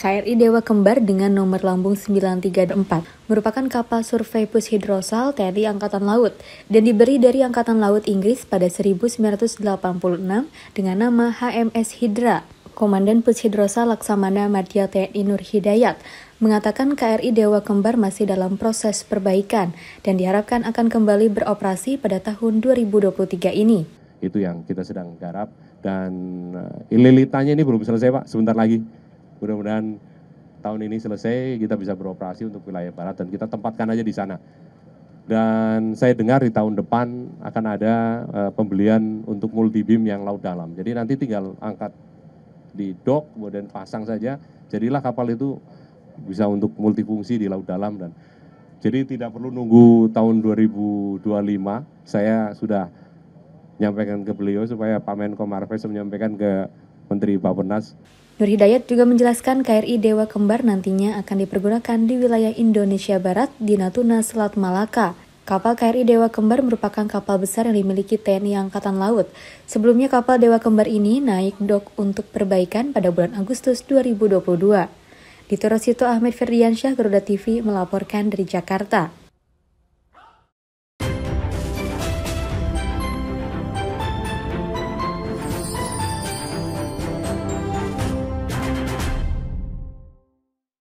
KRI Dewa Kembar dengan nomor lambung 934 merupakan kapal survei pushidrosal TNI Angkatan Laut dan diberi dari Angkatan Laut Inggris pada 1986 dengan nama HMS Hydra. Komandan hidrosal Laksamana Madya TNI Nur Hidayat mengatakan KRI Dewa Kembar masih dalam proses perbaikan dan diharapkan akan kembali beroperasi pada tahun 2023 ini. Itu yang kita sedang garap dan ililitanya eh, ini belum selesai Pak, sebentar lagi mudah-mudahan tahun ini selesai kita bisa beroperasi untuk wilayah barat dan kita tempatkan aja di sana. Dan saya dengar di tahun depan akan ada e, pembelian untuk multi beam yang laut dalam. Jadi nanti tinggal angkat di dock kemudian pasang saja. Jadilah kapal itu bisa untuk multifungsi di laut dalam dan jadi tidak perlu nunggu tahun 2025. Saya sudah menyampaikan ke beliau supaya Pak Menko Marves menyampaikan ke Menteri Bapenas Nur Hidayat juga menjelaskan KRI Dewa Kembar nantinya akan dipergunakan di wilayah Indonesia Barat di Natuna, Selat Malaka. Kapal KRI Dewa Kembar merupakan kapal besar yang dimiliki TNI Angkatan Laut. Sebelumnya kapal Dewa Kembar ini naik dok untuk perbaikan pada bulan Agustus 2022. Dito Torosito, Ahmed Ferdiansyah, Garuda TV, melaporkan dari Jakarta.